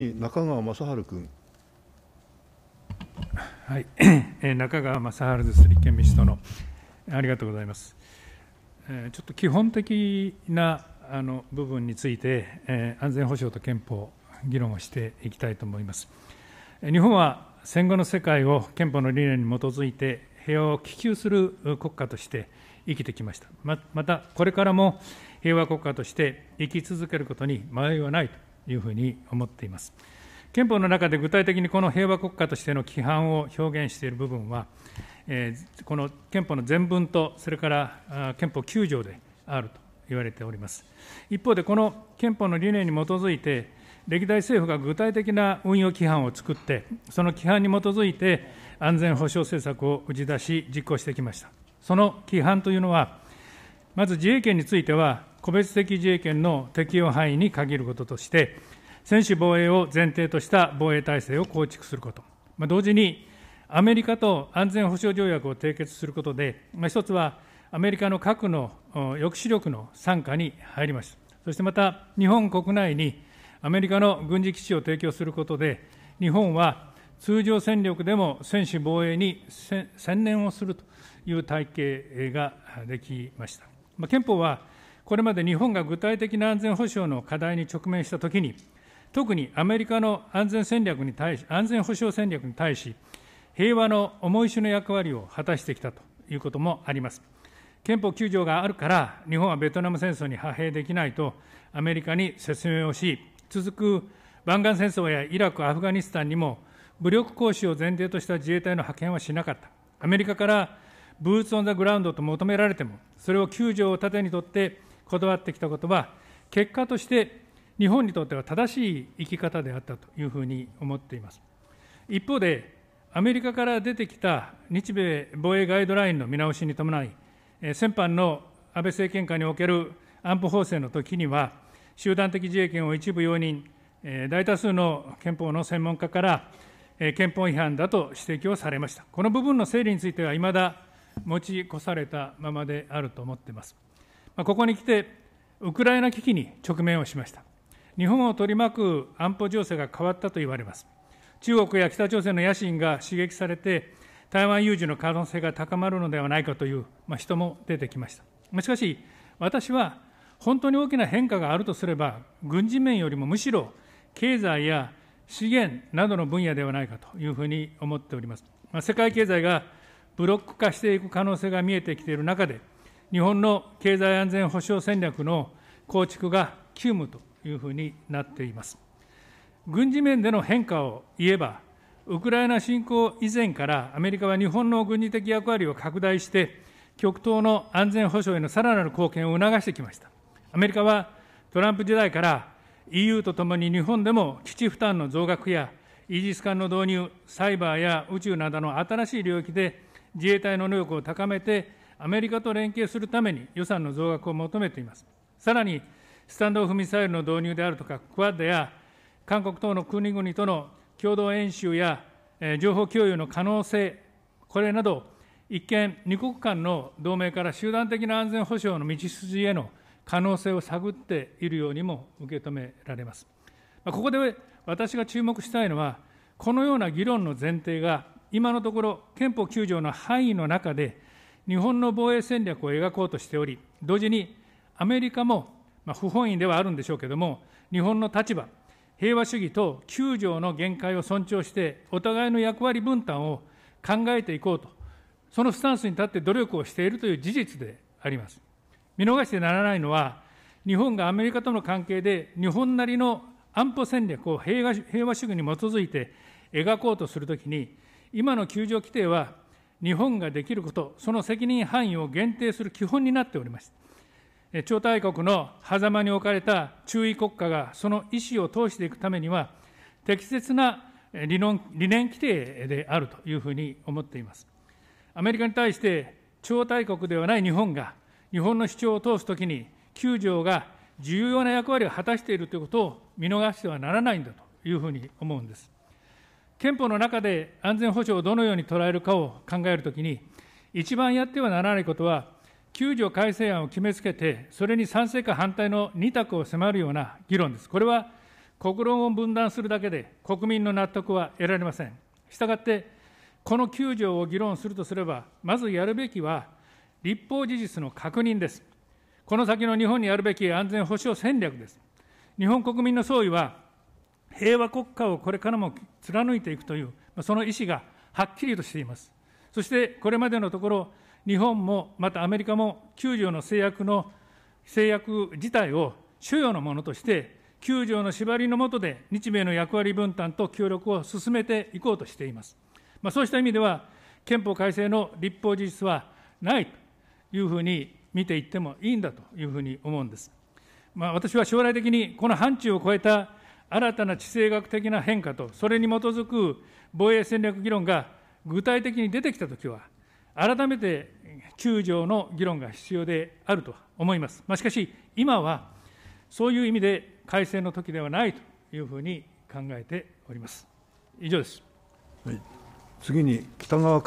中川正春君。はい、中川正春です、立憲民主党の。ありがとうございます。ちょっと基本的なあの部分について、安全保障と憲法、議論をしていきたいと思います。日本は戦後の世界を憲法の理念に基づいて平和を希求する国家として生きてきました。ままた、これからも平和国家として生き続けることに迷いはないというふうに思っています。憲法の中で具体的にこの平和国家としての規範を表現している部分は、えこの憲法の前文と、それから憲法9条であると言われております。一方で、この憲法の理念に基づいて、歴代政府が具体的な運用規範を作って、その規範に基づいて安全保障政策を打ち出し、実行してきました。その規範というのは、まず自衛権については、個別的自衛権の適用範囲に限ることとして、専守防衛を前提とした防衛体制を構築すること、まあ、同時にアメリカと安全保障条約を締結することで、まあ、一つはアメリカの核の抑止力の傘下に入ります。そしてまた、日本国内にアメリカの軍事基地を提供することで、日本は通常戦力でも専守防衛に専念をするという体系ができました。まあ、憲法はこれまで日本が具体的な安全保障の課題に直面したときに、特にアメリカの安全戦略に対し、安全保障戦略に対し、平和の重い種の役割を果たしてきたということもあります。憲法9条があるから、日本はベトナム戦争に派兵できないと、アメリカに説明をし、続く湾岸戦争やイラク、アフガニスタンにも、武力行使を前提とした自衛隊の派遣はしなかった。アメリカからブーツ・オン・ザ・グラウンドと求められても、それを9条を盾にとって、こだわってきたことは、結果として日本にとっては正しい生き方であったというふうに思っています。一方で、アメリカから出てきた日米防衛ガイドラインの見直しに伴い、先般の安倍政権下における安保法制の時には、集団的自衛権を一部容認、大多数の憲法の専門家から憲法違反だと指摘をされました。この部分の整理については、いまだ持ち越されたままであると思っています。ここに来て、ウクライナ危機に直面をしました。日本を取り巻く安保情勢が変わったと言われます。中国や北朝鮮の野心が刺激されて、台湾有事の可能性が高まるのではないかという、ま人も出てきました。しかし、私は本当に大きな変化があるとすれば、軍事面よりもむしろ経済や資源などの分野ではないかというふうに思っております。ま世界経済がブロック化していく可能性が見えてきている中で、日本の経済安全保障戦略の構築が急務というふうになっています。軍事面での変化を言えば、ウクライナ侵攻以前からアメリカは日本の軍事的役割を拡大して、極東の安全保障へのさらなる貢献を促してきました。アメリカはトランプ時代から EU とともに日本でも基地負担の増額やイージス艦の導入、サイバーや宇宙などの新しい領域で自衛隊の能力を高めてアメリカと連携するために予算の増額を求めています。さらに、スタンド・オフ・ミサイルの導入であるとか、クアッドや韓国等の国々との共同演習や、えー、情報共有の可能性、これなど、一見、2国間の同盟から集団的な安全保障の道筋への可能性を探っているようにも受け止められます。まあ、ここで私が注目したいのは、このような議論の前提が、今のところ、憲法9条の範囲の中で日本の防衛戦略を描こうとしており、同時にアメリカも、まあ、不本意ではあるんでしょうけれども、日本の立場、平和主義と9条の限界を尊重して、お互いの役割分担を考えていこうと、そのスタンスに立って努力をしているという事実であります。見逃してならないのは、日本がアメリカとの関係で、日本なりの安保戦略を平和主義に基づいて描こうとするときに、今の9条規定は、日本ができること、その責任範囲を限定する基本になっております。超大国の狭間に置かれた注意国家がその意思を通していくためには、適切な理論理念規定であるというふうに思っています。アメリカに対して、超大国ではない日本が、日本の主張を通すときに、9条が重要な役割を果たしているということを見逃してはならないんだというふうに思うんです。憲法の中で安全保障をどのように捉えるかを考えるときに、一番やってはならないことは、9条改正案を決めつけて、それに賛成か反対の2択を迫るような議論です。これは国論を分断するだけで、国民の納得は得られません。したがって、この9条を議論するとすれば、まずやるべきは、立法事実の確認です。この先の日本にやるべき安全保障戦略です。日本国民の総意は、平和国家をこれからも貫いていくという、その意思がはっきりとしています。そしてこれまでのところ、日本もまたアメリカも9条の制約の制約自体を主要のものとして、9条の縛りの下で日米の役割分担と協力を進めていこうとしています。まあ、そうした意味では、憲法改正の立法事実はないというふうに見ていってもいいんだというふうに思うんです。まあ、私は将来的にこの範疇を超えた新たな地政学的な変化と、それに基づく防衛戦略議論が具体的に出てきたときは、改めて9条の議論が必要であると思います。まあ、しかし、今はそういう意味で改正の時ではないというふうに考えております。以上です。はい、次に北側